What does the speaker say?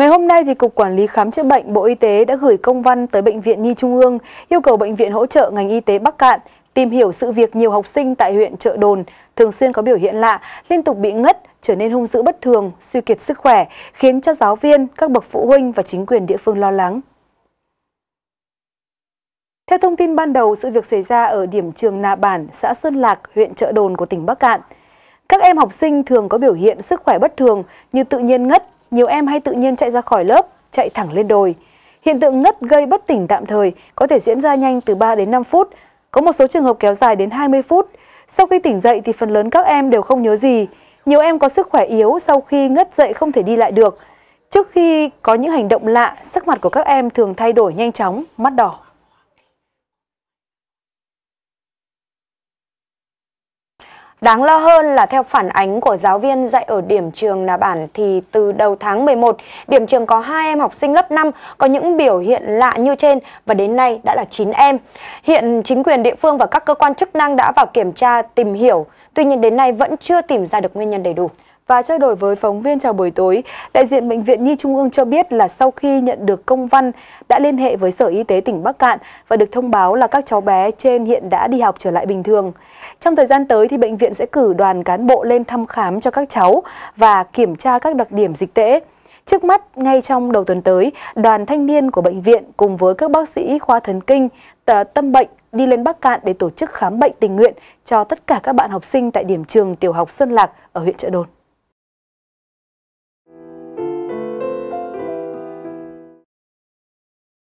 Ngày hôm nay, thì Cục Quản lý Khám chữa bệnh Bộ Y tế đã gửi công văn tới Bệnh viện Nhi Trung ương yêu cầu bệnh viện hỗ trợ ngành y tế Bắc Cạn tìm hiểu sự việc nhiều học sinh tại huyện Trợ Đồn thường xuyên có biểu hiện lạ, liên tục bị ngất, trở nên hung dữ bất thường, suy kiệt sức khỏe, khiến cho giáo viên, các bậc phụ huynh và chính quyền địa phương lo lắng. Theo thông tin ban đầu, sự việc xảy ra ở điểm trường Nà Bản, xã Sơn Lạc, huyện Trợ Đồn của tỉnh Bắc Cạn. Các em học sinh thường có biểu hiện sức khỏe bất thường như tự nhiên ngất, nhiều em hay tự nhiên chạy ra khỏi lớp, chạy thẳng lên đồi. Hiện tượng ngất gây bất tỉnh tạm thời có thể diễn ra nhanh từ 3 đến 5 phút, có một số trường hợp kéo dài đến 20 phút. Sau khi tỉnh dậy thì phần lớn các em đều không nhớ gì. Nhiều em có sức khỏe yếu sau khi ngất dậy không thể đi lại được. Trước khi có những hành động lạ, sắc mặt của các em thường thay đổi nhanh chóng, mắt đỏ. Đáng lo hơn là theo phản ánh của giáo viên dạy ở điểm trường Nà Bản thì từ đầu tháng 11, điểm trường có 2 em học sinh lớp 5 có những biểu hiện lạ như trên và đến nay đã là 9 em. Hiện chính quyền địa phương và các cơ quan chức năng đã vào kiểm tra tìm hiểu, tuy nhiên đến nay vẫn chưa tìm ra được nguyên nhân đầy đủ và trao đổi với phóng viên chào buổi tối. Đại diện Bệnh viện Nhi Trung ương cho biết là sau khi nhận được công văn đã liên hệ với Sở Y tế tỉnh Bắc Cạn và được thông báo là các cháu bé trên hiện đã đi học trở lại bình thường. Trong thời gian tới thì bệnh viện sẽ cử đoàn cán bộ lên thăm khám cho các cháu và kiểm tra các đặc điểm dịch tễ. Trước mắt, ngay trong đầu tuần tới, đoàn thanh niên của bệnh viện cùng với các bác sĩ khoa thần kinh, tâm bệnh đi lên Bắc Cạn để tổ chức khám bệnh tình nguyện cho tất cả các bạn học sinh tại điểm trường tiểu học xuân Lạc ở huyện Trợ Đồn.